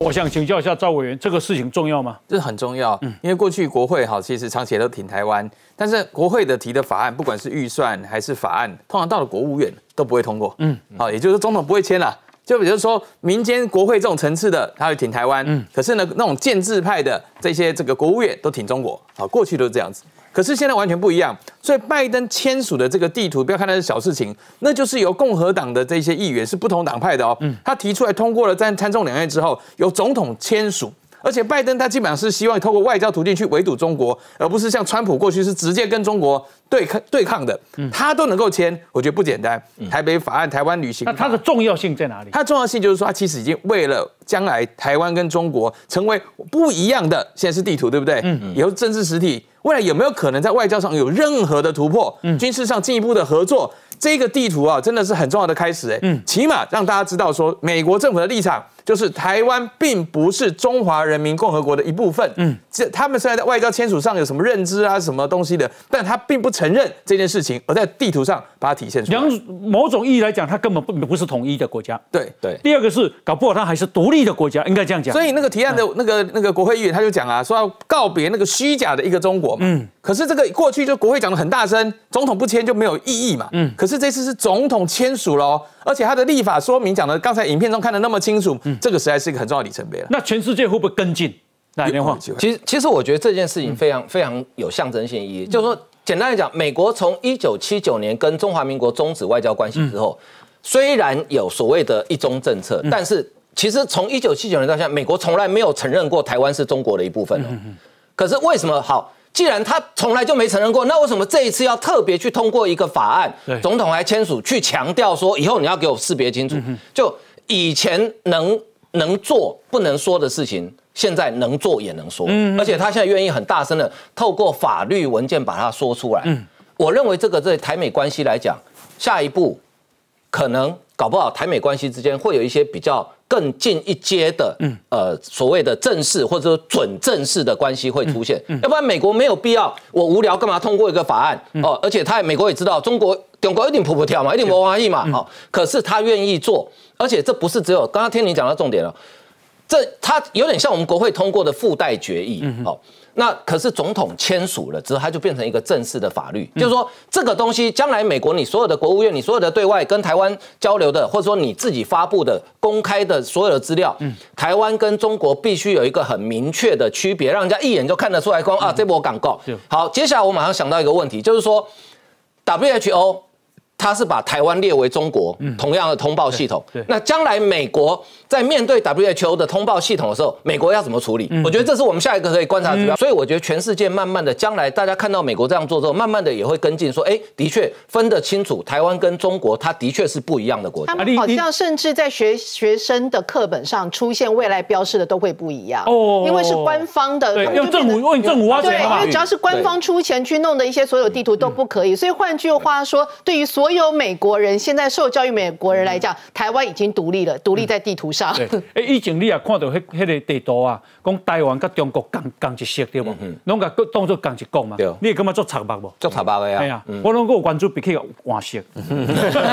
我想请教一下赵委员，这个事情重要吗？这很重要，嗯，因为过去国会哈其实长期都挺台湾，但是国会的提的法案，不管是预算还是法案，通常到了国务院都不会通过，嗯，好，也就是总统不会签了。就比如说民间国会这种层次的，他会挺台湾，嗯，可是呢那种建制派的这些这个国务院都挺中国，啊，过去都是这样子。可是现在完全不一样，所以拜登签署的这个地图，不要看它是小事情，那就是由共和党的这些议员是不同党派的哦。嗯，他提出来通过了在参众两院之后，由总统签署，而且拜登他基本上是希望透过外交途径去围堵中国，而不是像川普过去是直接跟中国对抗对抗的。他都能够签，我觉得不简单。台北法案台湾旅行，那它的重要性在哪里？它的重要性就是说，它其实已经为了将来台湾跟中国成为不一样的，现在是地图对不对？嗯嗯，以后政治实体。未来有没有可能在外交上有任何的突破？嗯，军事上进一步的合作，这个地图啊，真的是很重要的开始。哎，嗯，起码让大家知道说美国政府的立场。就是台湾并不是中华人民共和国的一部分，嗯，这他们虽然在外交签署上有什么认知啊，什么东西的，但他并不承认这件事情，而在地图上把它体现出来。两种某种意义来讲，它根本不不是统一的国家。对对。第二个是搞不好它还是独立的国家，应该这样讲。所以那个提案的那个那个国会议员他就讲啊，说要告别那个虚假的一个中国嘛。嗯。可是这个过去就国会讲的很大声，总统不签就没有意义嘛。嗯。可是这次是总统签署喽，而且他的立法说明讲的，刚才影片中看的那么清楚，这个实在是一个很重要的里程碑了。那全世界会不会跟进？打电话。其实，其实我觉得这件事情非常非常有象征性意义。就是说，简单来讲，美国从一九七九年跟中华民国终止外交关系之后，虽然有所谓的一中政策，但是其实从一九七九年到现在，美国从来没有承认过台湾是中国的一部分嗯嗯。可是为什么好？既然他从来就没承认过，那为什么这一次要特别去通过一个法案，总统还签署，去强调说以后你要给我识别清楚，就以前能能做不能说的事情，现在能做也能说，而且他现在愿意很大声的透过法律文件把它说出来。我认为这个在台美关系来讲，下一步可能搞不好台美关系之间会有一些比较。更近一阶的，呃，所谓的正式或者说准正式的关系会出现，要不然美国没有必要，我无聊干嘛通过一个法案哦？而且他美国也知道，中国中国一定扑不跳嘛，一定不玩意嘛，哦，可是他愿意做，而且这不是只有，刚刚听你讲到重点了。这它有点像我们国会通过的附带决议，好，那可是总统签署了之后，它就变成一个正式的法律。就是说，这个东西将来美国你所有的国务院，你所有的对外跟台湾交流的，或者说你自己发布的公开的所有的资料，嗯，台湾跟中国必须有一个很明确的区别，让人家一眼就看得出来，光啊，这波广告。好，接下来我马上想到一个问题，就是说，WHO。他是把台湾列为中国同样的通报系统。那将来美国在面对 WHO 的通报系统的时候，美国要怎么处理？我觉得这是我们下一个可以观察指标。所以我觉得全世界慢慢的将来大家看到美国这样做之后，慢慢的也会跟进说：哎，的确分得清楚台湾跟中国，它的确是不一样的国家。好像甚至在学学生的课本上出现未来标示的都会不一样哦，因为是官方的。用政府，用政府啊？对，因为只要是官方出钱去弄的一些所有地图都不可以。所以换句话说，对于所有。有美国人现在受教育美国人来讲，台湾已经独立了，独立在地图上。哎、以前你也看到迄迄个地图啊，讲台湾跟中国共共一色对不？拢甲当做共一国嘛。对，你会感觉作插目无？作插目个啊！哎呀，我拢过关注比克换色。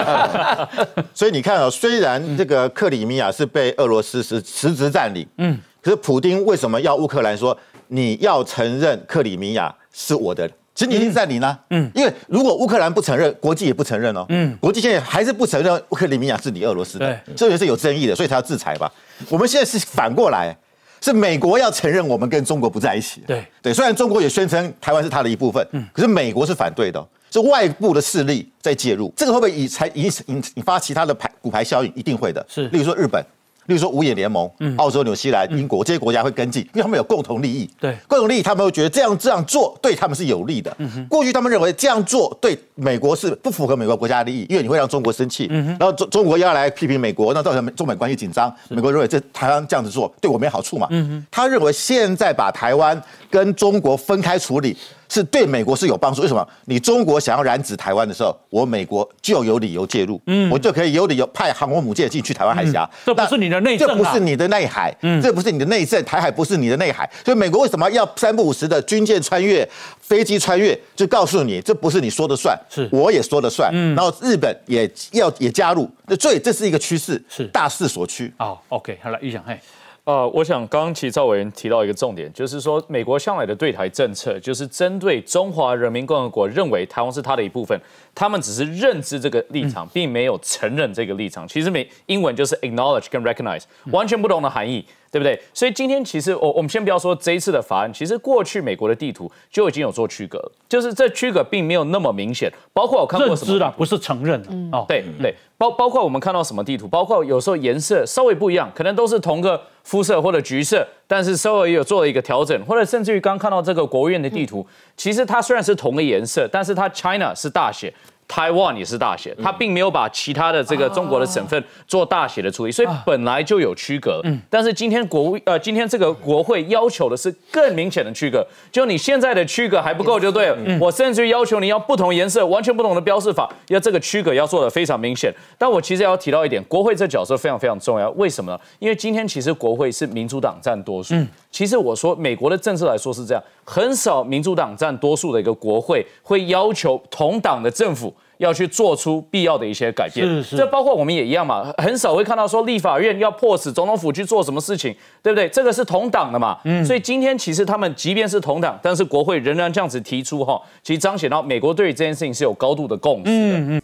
所以你看啊，虽然这个克里米亚是被俄罗斯是实质占领，嗯，可是普丁为什么要乌克兰说你要承认克里米亚是我的？其你一地在理呢，嗯，因为如果乌克兰不承认，国际也不承认哦，嗯，国际现在还是不承认乌克里米亚是你俄罗斯的，这也是有争议的，所以他要制裁吧。我们现在是反过来，是美国要承认我们跟中国不在一起，对对，虽然中国也宣称台湾是它的一部分，嗯，可是美国是反对的，是外部的势力在介入，这个会不会以才以引引发其他的牌股牌效应？一定会的，是，例如说日本。例如说五眼联盟，澳洲、纽西兰、英国这些国家会跟进，因为他们有共同利益。对，共同利益他们会觉得这样这样做对他们是有利的。过去他们认为这样做对美国是不符合美国国家利益，因为你会让中国生气，然后中中国要来批评美国，那造成中美关系紧张。美国认为这台湾这样子做对我没好处嘛？他认为现在把台湾跟中国分开处理。是对美国是有帮助。为什么？你中国想要染指台湾的时候，我美国就有理由介入，嗯，我就可以有理由派航空母舰进去台湾海峡。这不是你的内政，这不是你的内海，嗯，这不是你的内政，台海不是你的内海。所以美国为什么要三不五时的军舰穿越、飞机穿越，就告诉你这不是你说的算，是我也说的算。然后日本也要也加入，这最这是一个趋势，是大势所趋哦、OK，好了，玉祥，嘿。呃，我想刚刚实赵委员提到一个重点，就是说美国向来的对台政策，就是针对中华人民共和国认为台湾是它的一部分，他们只是认知这个立场，并没有承认这个立场。其实美英文就是 acknowledge 跟 recognize 完全不同的含义，对不对？所以今天其实我我们先不要说这一次的法案，其实过去美国的地图就已经有做区隔，就是这区隔并没有那么明显。包括我看过什么，不是承认的哦，对对，包包括我们看到什么地图，包括有时候颜色稍微不一样，可能都是同个。肤色或者橘色，但是稍微有做了一个调整，或者甚至于刚看到这个国务院的地图，其实它虽然是同个颜色，但是它 China 是大写。Taiwan 也是大写，他并没有把其他的这个中国的省份做大写的处理，所以本来就有区隔。嗯。但是今天国呃，今天这个国会要求的是更明显的区隔，就你现在的区隔还不够，就对我甚至要求你要不同颜色，完全不同的标示法，要这个区隔要做的非常明显。但我其实要提到一点，国会这角色非常非常重要，为什么呢？因为今天其实国会是民主党占多数。其实我说美国的政策来说是这样，很少民主党占多数的一个国会会要求同党的政府。要去做出必要的一些改变，这包括我们也一样嘛，很少会看到说立法院要迫使总统府去做什么事情，对不对？这个是同党的嘛，嗯，所以今天其实他们即便是同党，但是国会仍然这样子提出哈，其实彰显到美国对这件事情是有高度的共识。嗯嗯。